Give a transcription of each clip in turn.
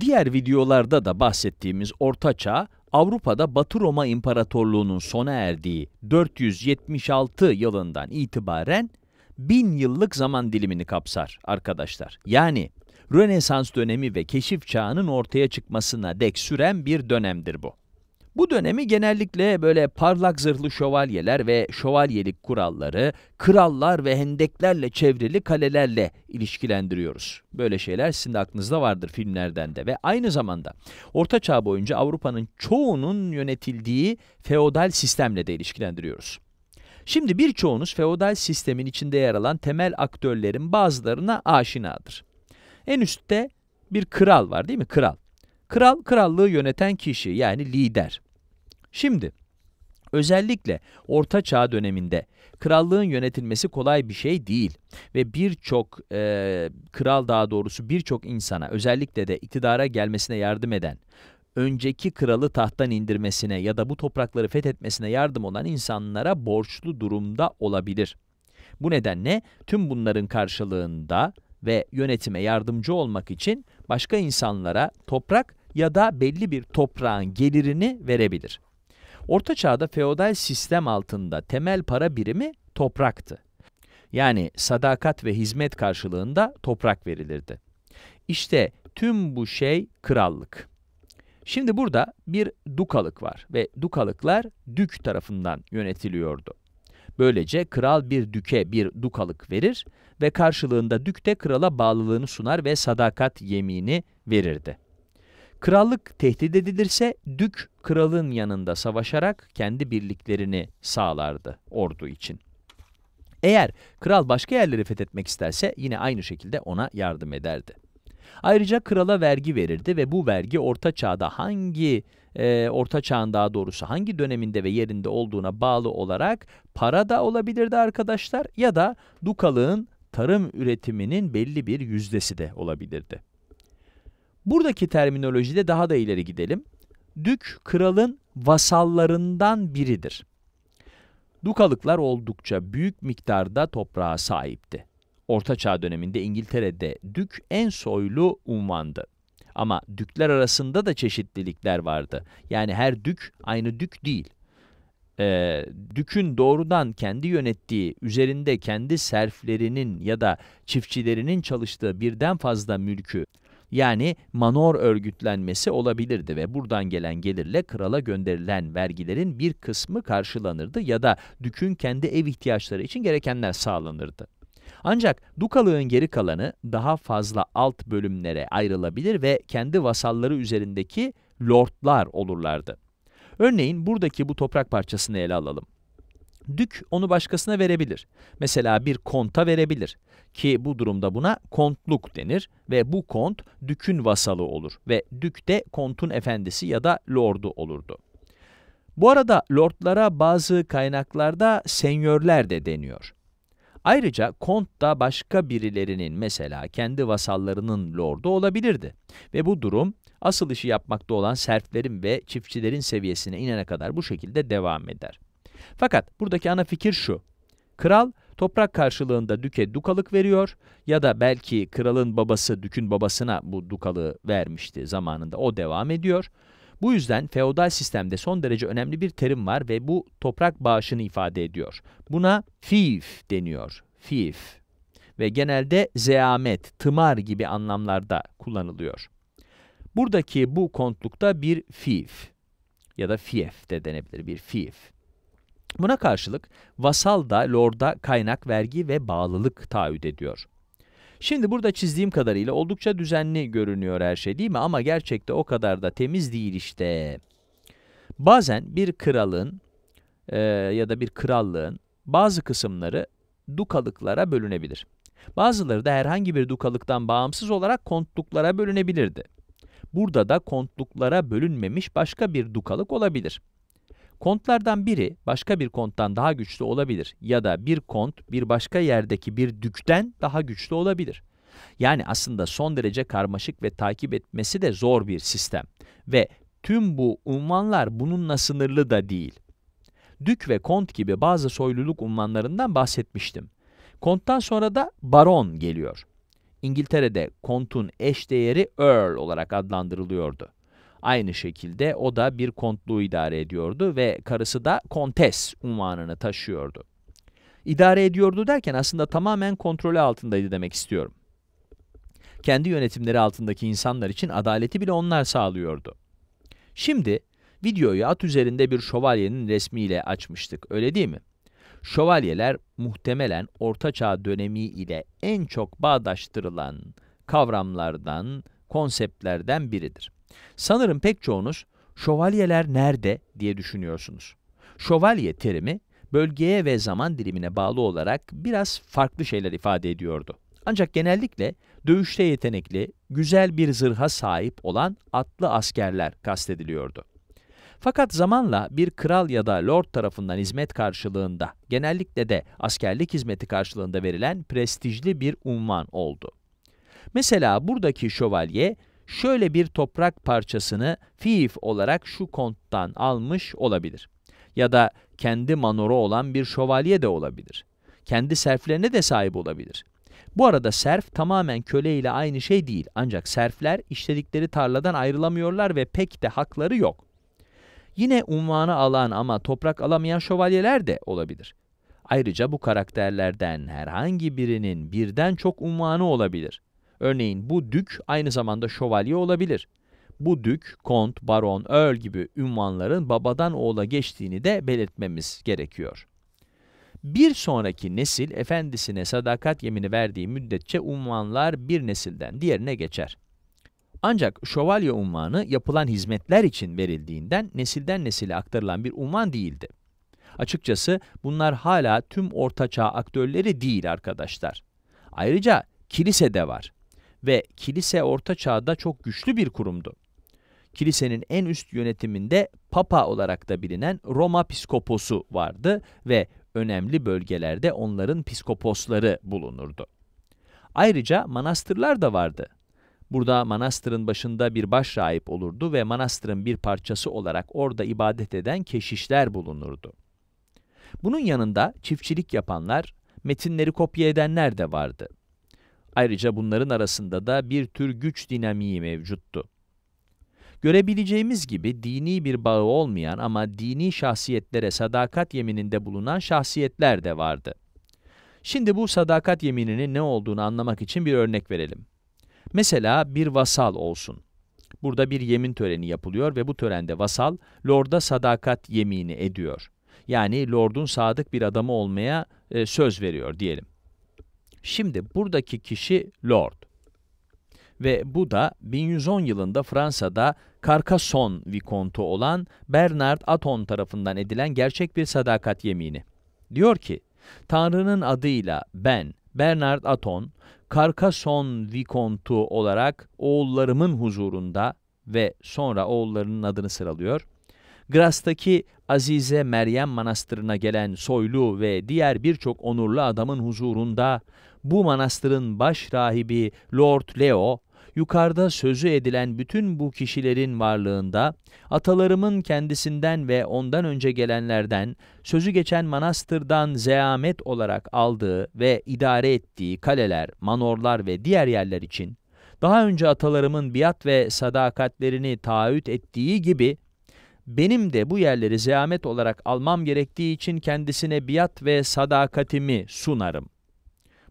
Diğer videolarda da bahsettiğimiz Orta Ortaçağ, Avrupa'da Batı Roma İmparatorluğu'nun sona erdiği 476 yılından itibaren bin yıllık zaman dilimini kapsar arkadaşlar. Yani Rönesans dönemi ve keşif çağının ortaya çıkmasına dek süren bir dönemdir bu. Bu dönemi genellikle böyle parlak zırhlı şövalyeler ve şövalyelik kuralları, krallar ve hendeklerle çevrili kalelerle ilişkilendiriyoruz. Böyle şeyler sizin de aklınızda vardır filmlerden de ve aynı zamanda Orta Çağ boyunca Avrupa'nın çoğunun yönetildiği feodal sistemle de ilişkilendiriyoruz. Şimdi birçoğunuz feodal sistemin içinde yer alan temel aktörlerin bazılarına aşinadır. En üstte bir kral var değil mi? Kral. Kral, krallığı yöneten kişi yani lider. Şimdi özellikle Orta Çağ döneminde krallığın yönetilmesi kolay bir şey değil ve birçok e, kral daha doğrusu birçok insana özellikle de iktidara gelmesine yardım eden önceki kralı tahttan indirmesine ya da bu toprakları fethetmesine yardım olan insanlara borçlu durumda olabilir. Bu nedenle tüm bunların karşılığında ve yönetime yardımcı olmak için başka insanlara toprak ya da belli bir toprağın gelirini verebilir. Orta Çağ'da feodal sistem altında temel para birimi topraktı. Yani sadakat ve hizmet karşılığında toprak verilirdi. İşte tüm bu şey krallık. Şimdi burada bir dukalık var ve dukalıklar dük tarafından yönetiliyordu. Böylece kral bir düke bir dukalık verir ve karşılığında dük de krala bağlılığını sunar ve sadakat yemini verirdi. Krallık tehdit edilirse dük kralın yanında savaşarak kendi birliklerini sağlardı ordu için. Eğer kral başka yerleri fethetmek isterse yine aynı şekilde ona yardım ederdi. Ayrıca krala vergi verirdi ve bu vergi orta çağda hangi, e, orta çağın daha doğrusu hangi döneminde ve yerinde olduğuna bağlı olarak para da olabilirdi arkadaşlar ya da dukalığın tarım üretiminin belli bir yüzdesi de olabilirdi. Buradaki terminolojide daha da ileri gidelim. Dük kralın vasallarından biridir. Dukalıklar oldukça büyük miktarda toprağa sahipti. Orta Çağ döneminde İngiltere'de dük en soylu unvandı. Ama dükler arasında da çeşitlilikler vardı. Yani her dük aynı dük değil. Ee, dükün doğrudan kendi yönettiği, üzerinde kendi serflerinin ya da çiftçilerinin çalıştığı birden fazla mülkü yani manor örgütlenmesi olabilirdi ve buradan gelen gelirle krala gönderilen vergilerin bir kısmı karşılanırdı ya da dükün kendi ev ihtiyaçları için gerekenler sağlanırdı. Ancak dukalığın geri kalanı daha fazla alt bölümlere ayrılabilir ve kendi vasalları üzerindeki lordlar olurlardı. Örneğin buradaki bu toprak parçasını ele alalım. Dük onu başkasına verebilir. Mesela bir konta verebilir ki bu durumda buna kontluk denir ve bu kont dükün vasalı olur ve dük de kontun efendisi ya da lordu olurdu. Bu arada lordlara bazı kaynaklarda senyörler de deniyor. Ayrıca kont da başka birilerinin mesela kendi vasallarının lordu olabilirdi. Ve bu durum asıl işi yapmakta olan serflerin ve çiftçilerin seviyesine inene kadar bu şekilde devam eder. Fakat buradaki ana fikir şu. Kral toprak karşılığında düke dukalık veriyor ya da belki kralın babası dükün babasına bu dukalığı vermişti zamanında o devam ediyor. Bu yüzden feodal sistemde son derece önemli bir terim var ve bu toprak bağışını ifade ediyor. Buna fief deniyor. Fief ve genelde zeamet, tımar gibi anlamlarda kullanılıyor. Buradaki bu kontlukta bir fief ya da fief de denebilir bir fief. Buna karşılık vasal da lorda kaynak, vergi ve bağlılık taahhüt ediyor. Şimdi burada çizdiğim kadarıyla oldukça düzenli görünüyor her şey değil mi? Ama gerçekte o kadar da temiz değil işte. Bazen bir kralın e, ya da bir krallığın bazı kısımları dukalıklara bölünebilir. Bazıları da herhangi bir dukalıktan bağımsız olarak kontluklara bölünebilirdi. Burada da kontluklara bölünmemiş başka bir dukalık olabilir. Kontlardan biri başka bir konttan daha güçlü olabilir ya da bir kont bir başka yerdeki bir dükten daha güçlü olabilir. Yani aslında son derece karmaşık ve takip etmesi de zor bir sistem ve tüm bu unvanlar bununla sınırlı da değil. Dük ve kont gibi bazı soyluluk unvanlarından bahsetmiştim. Konttan sonra da baron geliyor. İngiltere'de kontun eş değeri earl olarak adlandırılıyordu. Aynı şekilde o da bir kontluğu idare ediyordu ve karısı da kontes unvanını taşıyordu. İdare ediyordu derken aslında tamamen kontrolü altındaydı demek istiyorum. Kendi yönetimleri altındaki insanlar için adaleti bile onlar sağlıyordu. Şimdi videoyu at üzerinde bir şövalyenin resmiyle açmıştık öyle değil mi? Şövalyeler muhtemelen Orta Çağ dönemi ile en çok bağdaştırılan kavramlardan, konseptlerden biridir. Sanırım pek çoğunuz şövalyeler nerede diye düşünüyorsunuz. Şövalye terimi bölgeye ve zaman dilimine bağlı olarak biraz farklı şeyler ifade ediyordu. Ancak genellikle dövüşte yetenekli, güzel bir zırha sahip olan atlı askerler kastediliyordu. Fakat zamanla bir kral ya da lord tarafından hizmet karşılığında, genellikle de askerlik hizmeti karşılığında verilen prestijli bir unvan oldu. Mesela buradaki şövalye, şöyle bir toprak parçasını fiif olarak şu konttan almış olabilir. Ya da kendi manoru olan bir şövalye de olabilir. Kendi serflerine de sahip olabilir. Bu arada serf tamamen köle ile aynı şey değil. Ancak serfler işledikleri tarladan ayrılamıyorlar ve pek de hakları yok. Yine unvanı alan ama toprak alamayan şövalyeler de olabilir. Ayrıca bu karakterlerden herhangi birinin birden çok unvanı olabilir. Örneğin bu dük aynı zamanda şövalye olabilir. Bu dük, kont, baron, earl gibi ünvanların babadan oğula geçtiğini de belirtmemiz gerekiyor. Bir sonraki nesil efendisine sadakat yemini verdiği müddetçe unvanlar bir nesilden diğerine geçer. Ancak şövalye unvanı yapılan hizmetler için verildiğinden nesilden nesile aktarılan bir unvan değildi. Açıkçası bunlar hala tüm ortaçağ aktörleri değil arkadaşlar. Ayrıca kilise de var ve kilise Orta Çağ'da çok güçlü bir kurumdu. Kilisenin en üst yönetiminde Papa olarak da bilinen Roma Piskoposu vardı ve önemli bölgelerde onların piskoposları bulunurdu. Ayrıca manastırlar da vardı. Burada manastırın başında bir başrahip olurdu ve manastırın bir parçası olarak orada ibadet eden keşişler bulunurdu. Bunun yanında çiftçilik yapanlar, metinleri kopya edenler de vardı. Ayrıca bunların arasında da bir tür güç dinamiği mevcuttu. Görebileceğimiz gibi dini bir bağı olmayan ama dini şahsiyetlere sadakat yemininde bulunan şahsiyetler de vardı. Şimdi bu sadakat yemininin ne olduğunu anlamak için bir örnek verelim. Mesela bir vasal olsun. Burada bir yemin töreni yapılıyor ve bu törende vasal, lorda sadakat yemini ediyor. Yani lordun sadık bir adamı olmaya e, söz veriyor diyelim. Şimdi buradaki kişi Lord. Ve bu da 1110 yılında Fransa'da Carcassonne Vikontu olan Bernard Aton tarafından edilen gerçek bir sadakat yemini. Diyor ki, Tanrı'nın adıyla ben, Bernard Aton, Carcassonne Vikontu olarak oğullarımın huzurunda ve sonra oğullarının adını sıralıyor. Gras'taki Azize Meryem Manastırı'na gelen soylu ve diğer birçok onurlu adamın huzurunda bu manastırın baş rahibi Lord Leo, yukarıda sözü edilen bütün bu kişilerin varlığında atalarımın kendisinden ve ondan önce gelenlerden sözü geçen manastırdan zeamet olarak aldığı ve idare ettiği kaleler, manorlar ve diğer yerler için daha önce atalarımın biat ve sadakatlerini taahhüt ettiği gibi benim de bu yerleri zeamet olarak almam gerektiği için kendisine biat ve sadakatimi sunarım.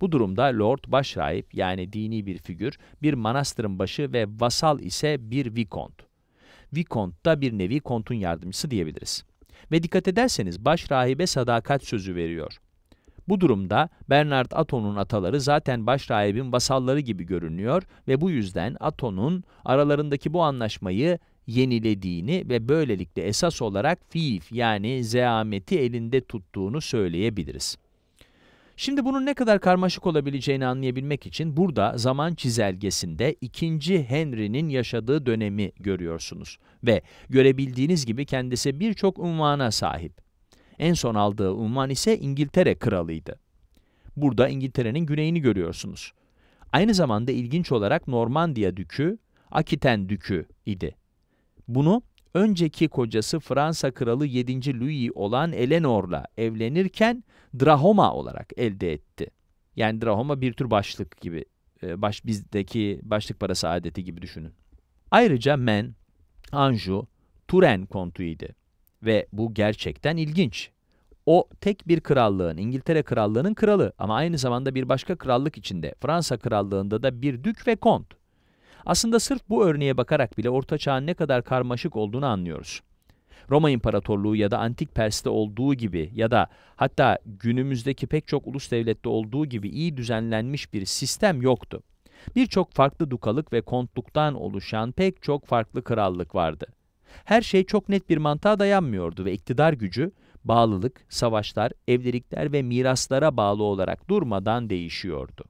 Bu durumda Lord Başrahip yani dini bir figür, bir manastırın başı ve vasal ise bir vikont. Vikont da bir nevi kontun yardımcısı diyebiliriz. Ve dikkat ederseniz başrahibe sadakat sözü veriyor. Bu durumda Bernard Aton'un ataları zaten başrahibin vasalları gibi görünüyor ve bu yüzden Aton'un aralarındaki bu anlaşmayı yenilediğini ve böylelikle esas olarak fiif yani zeameti elinde tuttuğunu söyleyebiliriz. Şimdi bunun ne kadar karmaşık olabileceğini anlayabilmek için burada zaman çizelgesinde 2. Henry'nin yaşadığı dönemi görüyorsunuz ve görebildiğiniz gibi kendisi birçok unvana sahip. En son aldığı unvan ise İngiltere kralıydı. Burada İngiltere'nin güneyini görüyorsunuz. Aynı zamanda ilginç olarak Normandiya dükü, Akiten dükü idi. Bunu önceki kocası Fransa kralı 7. Louis olan Eleanor'la evlenirken Drahoma olarak elde etti. Yani Drahoma bir tür başlık gibi, e, baş, bizdeki başlık parası adeti gibi düşünün. Ayrıca Men, Anjou, Turen kontu ve bu gerçekten ilginç. O tek bir krallığın, İngiltere krallığının kralı ama aynı zamanda bir başka krallık içinde, Fransa krallığında da bir dük ve kont. Aslında sırf bu örneğe bakarak bile Orta Çağ'ın ne kadar karmaşık olduğunu anlıyoruz. Roma İmparatorluğu ya da Antik Pers'te olduğu gibi ya da hatta günümüzdeki pek çok ulus devlette olduğu gibi iyi düzenlenmiş bir sistem yoktu. Birçok farklı dukalık ve kontluktan oluşan pek çok farklı krallık vardı. Her şey çok net bir mantığa dayanmıyordu ve iktidar gücü, bağlılık, savaşlar, evlilikler ve miraslara bağlı olarak durmadan değişiyordu.